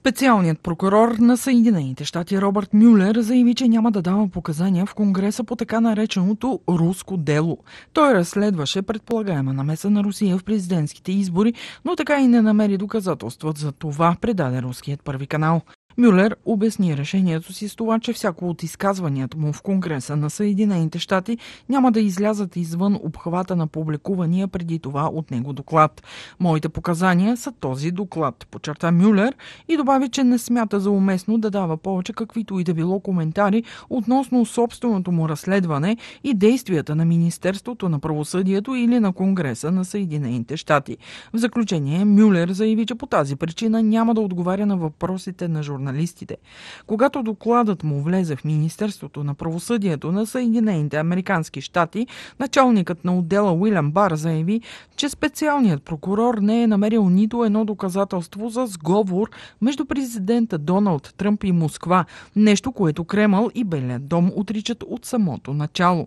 Специалният прокурор на Съединените щати Робърт Мюлер заяви, че няма да дава показания в Конгреса по така нареченото руско дело. Той разследваше предполагаема намеса на Русия в президентските избори, но така и не намери доказателства за това, предаде руският първи канал. Мюлер обясни решението си с това, че всяко от изказванията му в Конгреса на Съединените щати няма да излязат извън обхвата на публикувания преди това от него доклад. Моите показания са този доклад, подчерта Мюлер и добави, че не смята за уместно да дава повече каквито и да било коментари относно собственото му разследване и действията на Министерството на правосъдието или на Конгреса на Съединените щати. В заключение Мюлер заяви, че по тази причина няма да отговаря на въпросите на журналистите журналистите. Когато докладът му влезе в Министерството на правосъдието на Съединените Американски щати, началникът на отдела Уилям Бар заяви, че специалният прокурор не е намерил нито едно доказателство за сговор между президента Доналд Тръмп и Москва, нещо, което Кремъл и Белият дом отричат от самото начало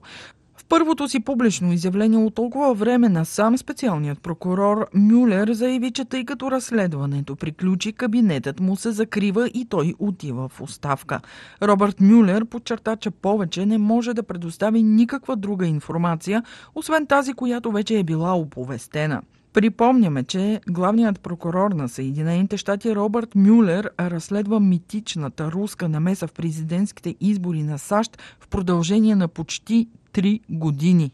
първото си публично изявление от толкова време на сам специалният прокурор Мюлер заяви, че тъй като разследването приключи, кабинетът му се закрива и той отива в оставка. Робърт Мюлер подчерта, че повече не може да предостави никаква друга информация, освен тази, която вече е била оповестена. Припомняме, че главният прокурор на Съединените щати Робърт Мюлер разследва митичната руска намеса в президентските избори на САЩ в продължение на почти три години.